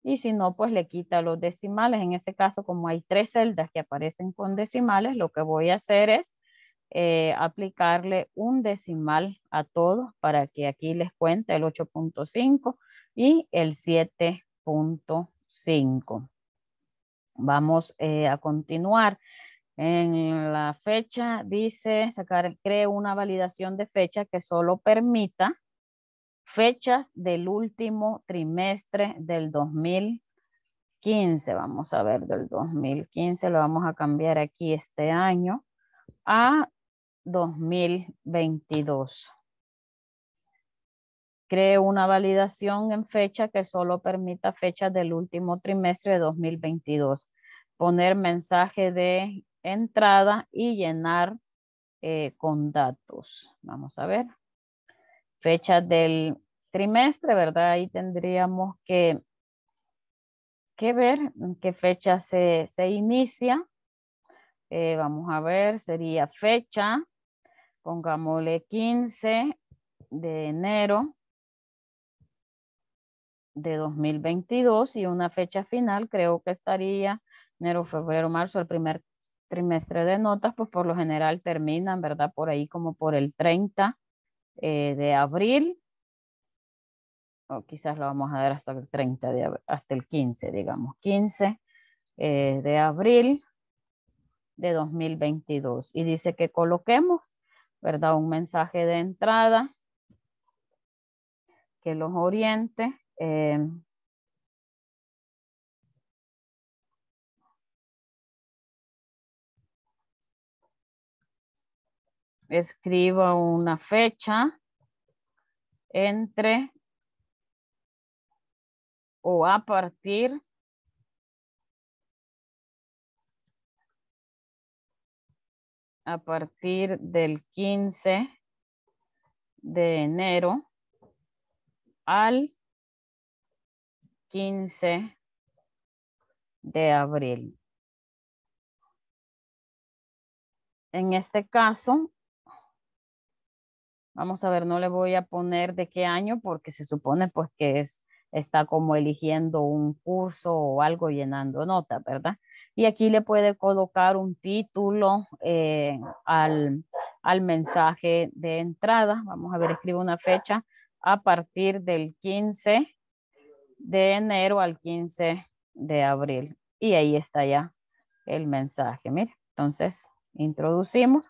Y si no, pues le quita los decimales. En ese caso, como hay tres celdas que aparecen con decimales, lo que voy a hacer es eh, aplicarle un decimal a todos para que aquí les cuente el 8.5 y el 7.5. Vamos eh, a continuar. En la fecha dice sacar, cree una validación de fecha que solo permita fechas del último trimestre del 2015. Vamos a ver, del 2015 lo vamos a cambiar aquí este año a 2022. Cree una validación en fecha que solo permita fechas del último trimestre de 2022. Poner mensaje de entrada y llenar eh, con datos. Vamos a ver. Fecha del trimestre, ¿verdad? Ahí tendríamos que, que ver qué fecha se, inicia. Eh, vamos a ver, sería fecha, pongámosle 15 de enero de 2022 y una fecha final, creo que estaría enero, febrero, marzo, el primer trimestre de notas, pues por lo general terminan, ¿verdad? Por ahí como por el 30 eh, de abril, o quizás lo vamos a ver hasta el 30 de hasta el 15, digamos, 15 eh, de abril de 2022. Y dice que coloquemos, ¿verdad? Un mensaje de entrada que los oriente. Eh, escriba una fecha entre o a partir a partir del 15 de enero al 15 de abril. En este caso, Vamos a ver, no le voy a poner de qué año porque se supone pues que es, está como eligiendo un curso o algo llenando nota, ¿verdad? Y aquí le puede colocar un título eh, al, al mensaje de entrada. Vamos a ver, escribo una fecha a partir del 15 de enero al 15 de abril. Y ahí está ya el mensaje. Mira, entonces introducimos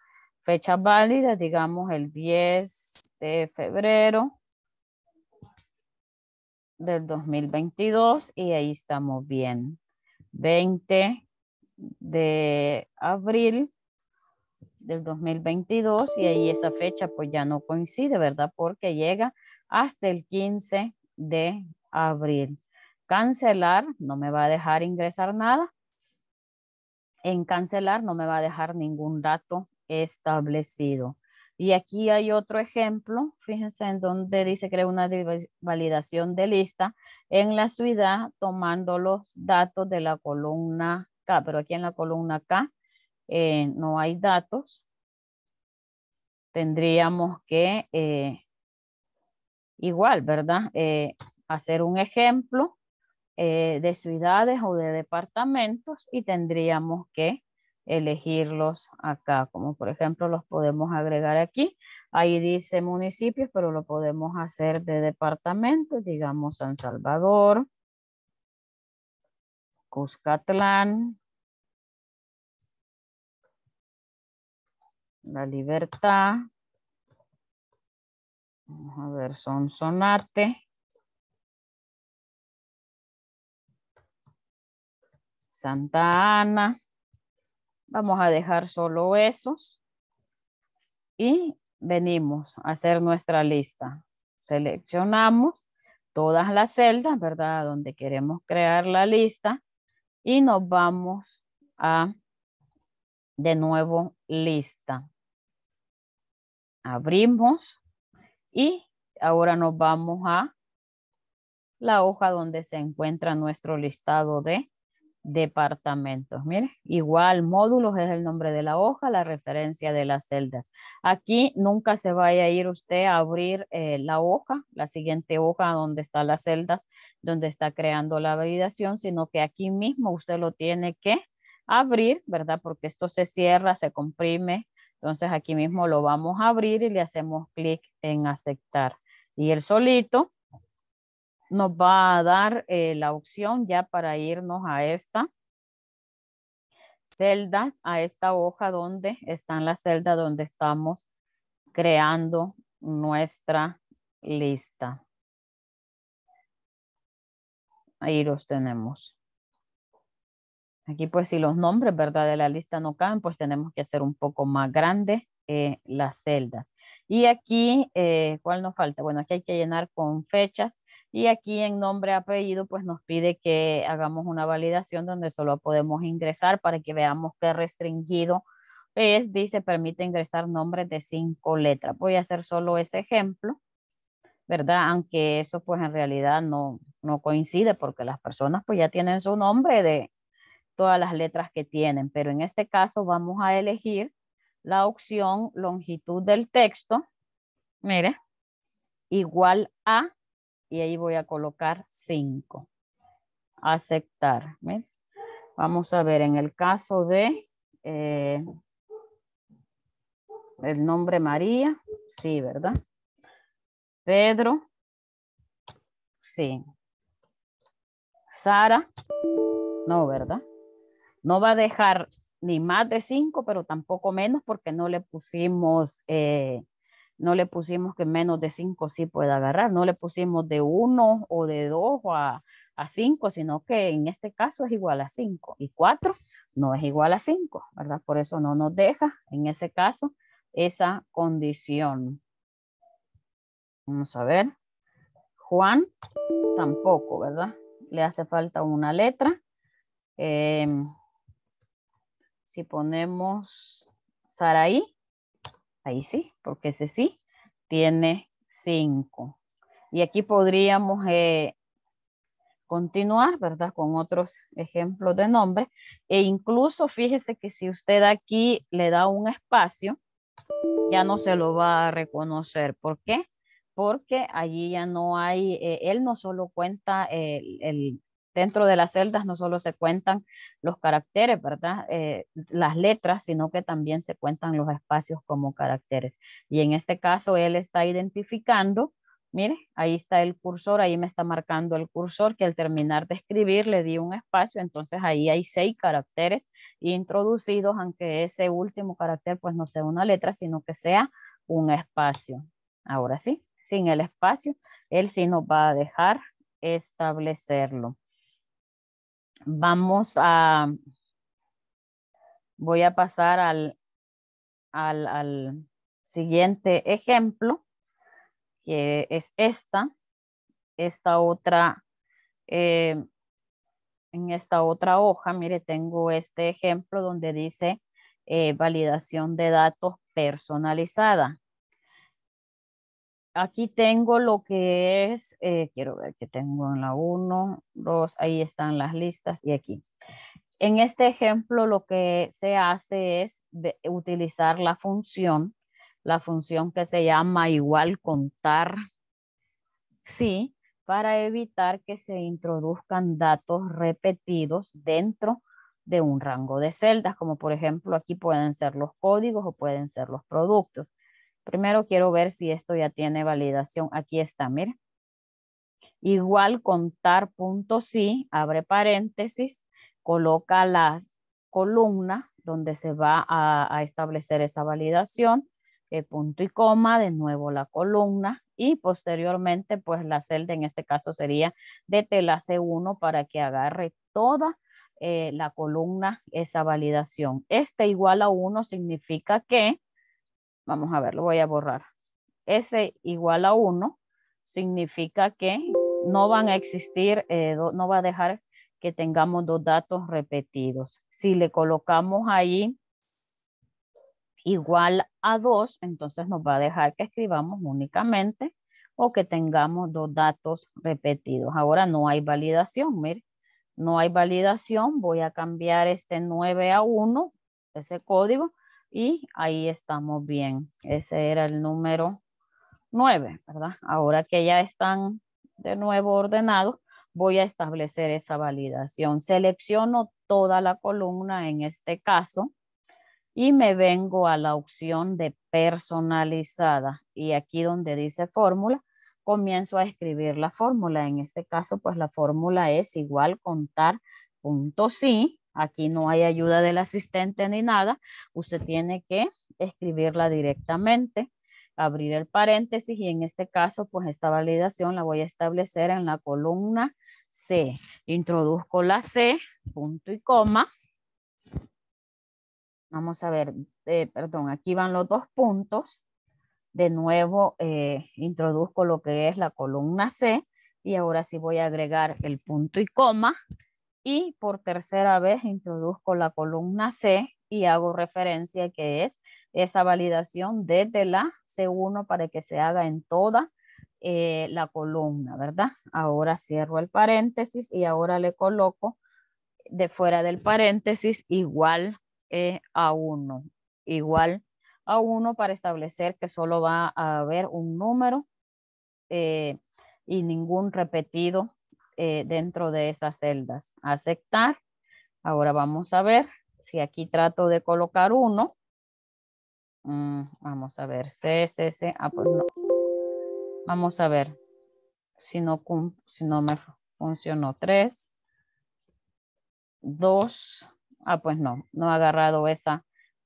Fecha válida, digamos el 10 de febrero del 2022 y ahí estamos bien. 20 de abril del 2022 y ahí esa fecha pues ya no coincide, ¿verdad? Porque llega hasta el 15 de abril. Cancelar no me va a dejar ingresar nada. En cancelar no me va a dejar ningún dato establecido. Y aquí hay otro ejemplo, fíjense en donde dice crea una validación de lista en la ciudad tomando los datos de la columna K, pero aquí en la columna K eh, no hay datos. Tendríamos que eh, igual, ¿verdad? Eh, hacer un ejemplo de ciudades o de departamentos y tendríamos que elegirlos acá, como por ejemplo los podemos agregar aquí. Ahí dice municipios, pero lo podemos hacer de departamento digamos San Salvador, Cuscatlán, La Libertad, vamos a ver, Sonsonate, Santa Ana, Vamos a dejar solo esos y venimos a hacer nuestra lista. Seleccionamos todas las celdas, ¿verdad? Donde queremos crear la lista y nos vamos a de nuevo lista. Abrimos y ahora nos vamos a la hoja donde se encuentra nuestro listado de departamentos. mire igual módulos es el nombre de la hoja, la referencia de las celdas. Aquí nunca se vaya a ir usted a abrir eh, la hoja, la siguiente hoja donde están las celdas, donde está creando la validación, sino que aquí mismo usted lo tiene que abrir, ¿verdad? Porque esto se cierra, se comprime. Entonces aquí mismo lo vamos a abrir y le hacemos clic en aceptar. Y el solito nos va a dar eh, la opción ya para irnos a esta celdas, a esta hoja donde están las celdas donde estamos creando nuestra lista. Ahí los tenemos. Aquí pues si los nombres, ¿verdad? De la lista no caben, pues tenemos que hacer un poco más grande eh, las celdas. Y aquí, eh, ¿cuál nos falta? Bueno, aquí hay que llenar con fechas y aquí en nombre, apellido, pues nos pide que hagamos una validación donde solo podemos ingresar para que veamos qué restringido es. Dice, permite ingresar nombres de cinco letras. Voy a hacer solo ese ejemplo, ¿verdad? Aunque eso pues en realidad no, no coincide porque las personas pues ya tienen su nombre de todas las letras que tienen. Pero en este caso vamos a elegir la opción longitud del texto, mire, igual a y ahí voy a colocar cinco, Aceptar. Vamos a ver, en el caso de eh, el nombre María, sí, ¿verdad? Pedro, sí. Sara, no, ¿verdad? No va a dejar ni más de cinco, pero tampoco menos porque no le pusimos eh, no le pusimos que menos de cinco sí pueda agarrar, no le pusimos de uno o de dos a, a cinco, sino que en este caso es igual a cinco y cuatro no es igual a cinco, ¿verdad? Por eso no nos deja en ese caso esa condición. Vamos a ver. Juan tampoco, ¿verdad? Le hace falta una letra. Em, si ponemos Saraí, Ahí sí, porque ese sí tiene 5. Y aquí podríamos eh, continuar, ¿verdad? Con otros ejemplos de nombres. E incluso fíjese que si usted aquí le da un espacio, ya no se lo va a reconocer. ¿Por qué? Porque allí ya no hay, eh, él no solo cuenta el, el, dentro de las celdas no solo se cuentan los caracteres, ¿verdad? Eh, las letras, sino que también se cuentan los espacios como caracteres. Y en este caso él está identificando, mire, ahí está el cursor, ahí me está marcando el cursor que al terminar de escribir le di un espacio, entonces ahí hay seis caracteres introducidos, aunque ese último carácter pues no sea una letra, sino que sea un espacio. Ahora sí, sin el espacio, él sí nos va a dejar establecerlo vamos a, voy a pasar al, al, siguiente ejemplo, que es esta, esta otra, eh, en esta otra hoja, mire, tengo este ejemplo donde dice eh, validación de datos personalizada aquí tengo lo que es, eh, quiero ver que tengo en la 1, 2, ahí están las listas y aquí. En este ejemplo lo que se hace es utilizar la función, la función que se llama igual contar, sí, para evitar que se introduzcan datos repetidos dentro de un rango de celdas, como por ejemplo aquí pueden ser los códigos o pueden ser los productos. Primero quiero ver si esto ya tiene validación. Aquí está, mira. Igual contar punto sí, abre paréntesis, coloca la columna donde se va a, establecer esa validación, eh, punto y coma, de nuevo la columna y posteriormente pues la celda en este caso sería de telase C1 para que agarre toda eh, la columna esa validación. Este igual a 1 significa que Vamos a ver, lo voy a borrar. S igual a 1 significa que no van a existir, eh, no va a dejar que tengamos dos datos repetidos. Si le colocamos ahí igual a 2, entonces nos va a dejar que escribamos únicamente o que tengamos dos datos repetidos. Ahora no hay validación, mire, no hay validación. Voy a cambiar este 9 a 1, ese código, y ahí estamos bien. Ese era el número 9, ¿verdad? Ahora que ya están de nuevo ordenados, voy a establecer esa validación. Selecciono toda la columna en este caso y me vengo a la opción de personalizada y aquí donde dice fórmula, comienzo a escribir la fórmula. En este caso, pues la fórmula es igual contar punto sí Aquí no hay ayuda del asistente ni nada. Usted tiene que escribirla directamente, abrir el paréntesis y en este caso, pues esta validación la voy a establecer en la columna C. Introduzco la C, punto y coma. Vamos a ver, eh, perdón, aquí van los dos puntos. De nuevo, eh, introduzco lo que es la columna C y ahora sí voy a agregar el punto y coma y por tercera vez introduzco la columna C y hago referencia que es esa validación desde la C1 para que se haga en toda eh, la columna, ¿verdad? Ahora cierro el paréntesis y ahora le coloco de fuera del paréntesis igual eh, a 1, igual a 1 para establecer que solo va a haber un número eh, y ningún repetido eh, dentro de esas celdas. Aceptar. Ahora vamos a ver si aquí trato de colocar uno. Mm, vamos a ver. C, C, C. Ah, pues no. Vamos a ver si no, si no me funcionó. Tres. Dos. Ah, pues no. No ha agarrado esa.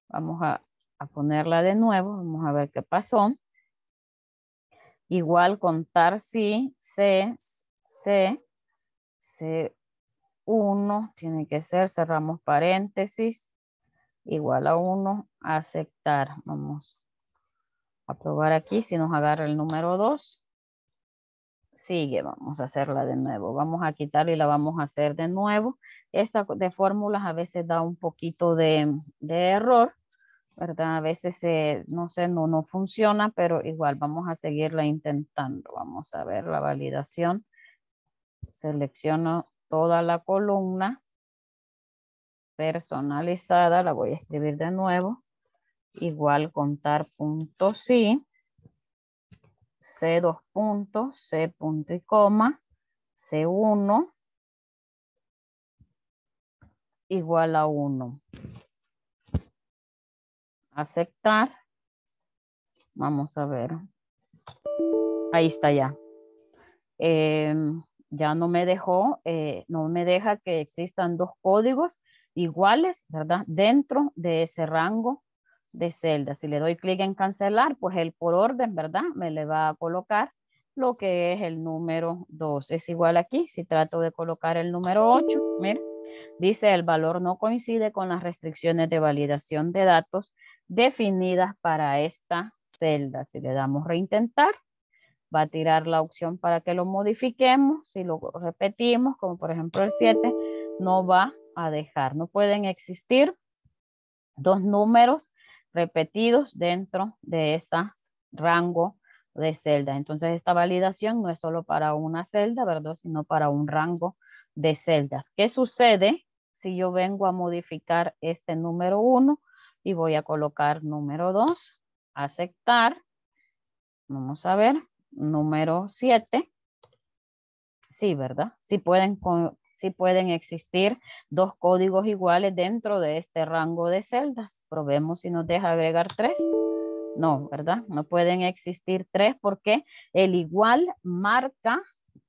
Vamos a, a ponerla de nuevo. Vamos a ver qué pasó. Igual contar si, C, C, C1 tiene que ser, cerramos paréntesis, igual a 1, aceptar. Vamos a probar aquí si nos agarra el número 2. Sigue, vamos a hacerla de nuevo. Vamos a quitarla y la vamos a hacer de nuevo. Esta de fórmulas a veces da un poquito de, de error, ¿verdad? A veces, no sé, no, no funciona, pero igual vamos a seguirla intentando. Vamos a ver la validación Selecciono toda la columna personalizada, la voy a escribir de nuevo, igual contar punto sí, C dos punto. C punto y coma, C1 igual a 1. Aceptar. Vamos a ver. Ahí está ya. Em, ya no me dejó, eh, no me deja que existan dos códigos iguales, ¿verdad? Dentro de ese rango de celda. Si le doy clic en cancelar, pues él por orden, ¿verdad? Me le va a colocar lo que es el número 2. Es igual aquí, si trato de colocar el número 8, mira, dice el valor no coincide con las restricciones de validación de datos definidas para esta celda. Si le damos reintentar, va a tirar la opción para que lo modifiquemos. Si lo repetimos, como por ejemplo el 7, no va a dejar. No pueden existir dos números repetidos dentro de ese rango de celda. Entonces esta validación no es solo para una celda, ¿verdad? Sino para un rango de celdas. ¿Qué sucede si yo vengo a modificar este número 1 y voy a colocar número 2? Aceptar. Vamos a ver número 7. Sí, ¿verdad? Sí pueden, pueden existir dos códigos iguales dentro de este rango de celdas. Probemos si nos deja agregar tres. No, ¿verdad? No pueden existir tres porque el igual marca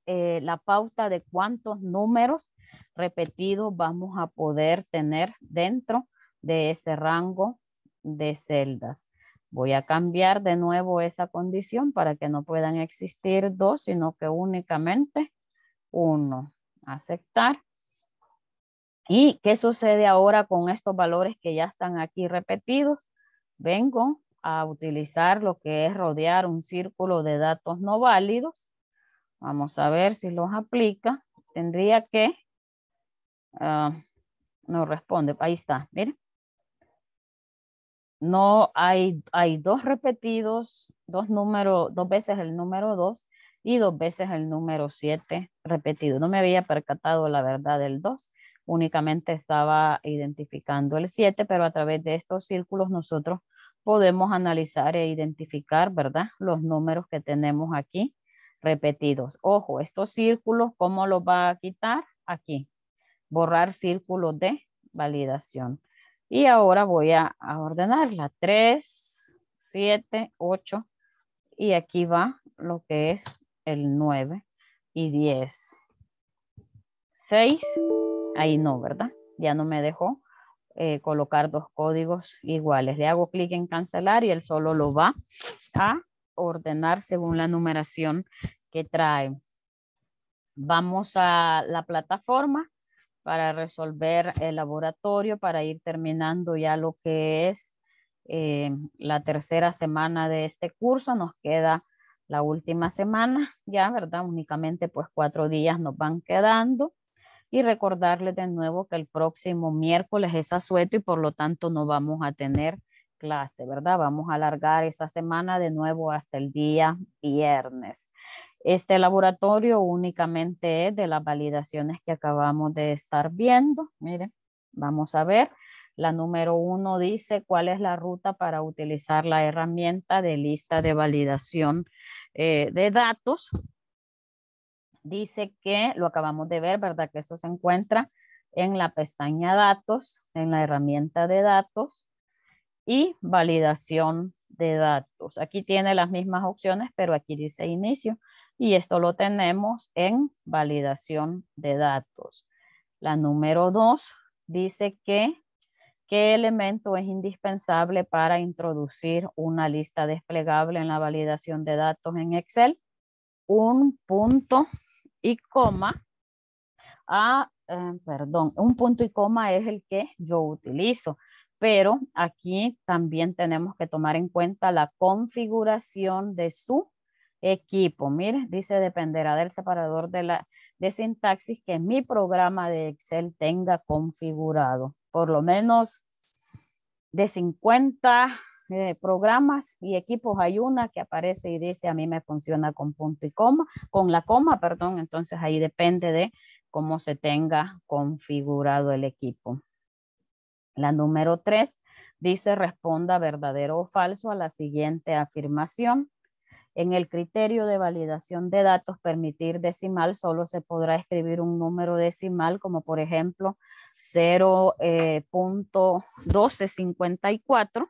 eh, la pauta de cuántos números repetidos vamos a poder tener dentro de ese rango de celdas. Voy a cambiar de nuevo esa condición para que no puedan existir dos, sino que únicamente uno. Aceptar. ¿Y qué sucede ahora con estos valores que ya están aquí repetidos? Vengo a utilizar lo que es rodear un círculo de datos no válidos. Vamos a ver si los aplica. Tendría que... Ah, no responde. Ahí está, miren no hay, hay dos repetidos, dos números, dos veces el número 2 y dos veces el número 7 repetido. No me había percatado la verdad del 2, únicamente estaba identificando el 7, pero a través de estos círculos nosotros podemos analizar e identificar, ¿verdad? Los números que tenemos aquí repetidos. Ojo, estos círculos, ¿cómo los va a quitar? Aquí, borrar círculos de validación. Y ahora voy a, ordenar: ordenarla. 3, 7, 8. Y aquí va lo que es el 9 y 10. 6. Ahí no, ¿verdad? Ya no me dejó eh, colocar dos códigos iguales. Le hago clic en cancelar y él solo lo va a ordenar según la numeración que trae. Vamos a la plataforma para resolver el laboratorio, para ir terminando ya lo que es eh, la tercera semana de este curso. Nos queda la última semana, ya, ¿verdad? Únicamente pues cuatro días nos van quedando. Y recordarles de nuevo que el próximo miércoles es asueto y por lo tanto no vamos a tener clase, ¿verdad? Vamos a alargar esa semana de nuevo hasta el día viernes. Este laboratorio únicamente es de las validaciones que acabamos de estar viendo. Miren, vamos a ver. La número uno dice cuál es la ruta para utilizar la herramienta de lista de validación eh, de datos. Dice que, lo acabamos de ver, ¿verdad? Que eso se encuentra en la pestaña datos, en la herramienta de datos y validación de datos. Aquí tiene las mismas opciones, pero aquí dice inicio y esto lo tenemos en validación de datos. La número dos dice que qué elemento es indispensable para introducir una lista desplegable en la validación de datos en Excel. Un punto y coma. A, eh, perdón, un punto y coma es el que yo utilizo, pero aquí también tenemos que tomar en cuenta la configuración de su equipo. Mire, dice dependerá del separador de, la, sintaxis que mi programa de Excel tenga configurado. Por lo menos de 50 eh, programas y equipos hay una que aparece y dice a mí me funciona con punto y coma, con la coma, perdón. Entonces ahí depende de cómo se tenga configurado el equipo. La número 3 dice responda verdadero o falso a la siguiente afirmación. En el criterio de validación de datos permitir decimal, solo se podrá escribir un número decimal, como por ejemplo 0.1254.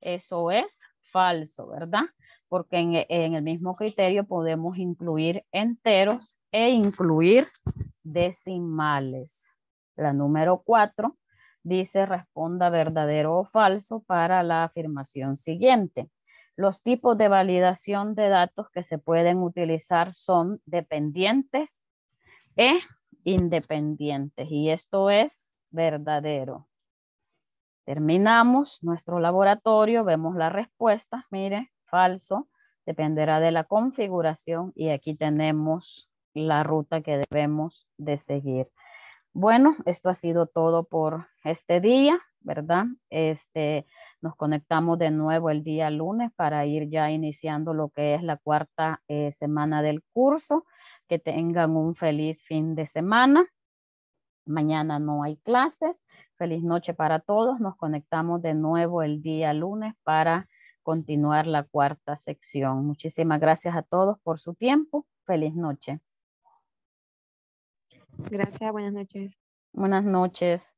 Eh, Eso es falso, ¿verdad? Porque en, el mismo criterio podemos incluir enteros e incluir decimales. La número 4 dice responda verdadero o falso para la afirmación siguiente. Los tipos de validación de datos que se pueden utilizar son dependientes e independientes. Y esto es verdadero. Terminamos nuestro laboratorio, vemos la respuesta, Mire, falso, dependerá de la configuración y aquí tenemos la ruta que debemos de seguir. Bueno, esto ha sido todo por este día, ¿verdad? Este, nos conectamos de nuevo el día lunes para ir ya iniciando lo que es la cuarta eh, semana del curso. Que tengan un feliz fin de semana. Mañana no hay clases. Feliz noche para todos. Nos conectamos de nuevo el día lunes para continuar la cuarta sección. Muchísimas gracias a todos por su tiempo. Feliz noche. Gracias, buenas noches. Buenas noches.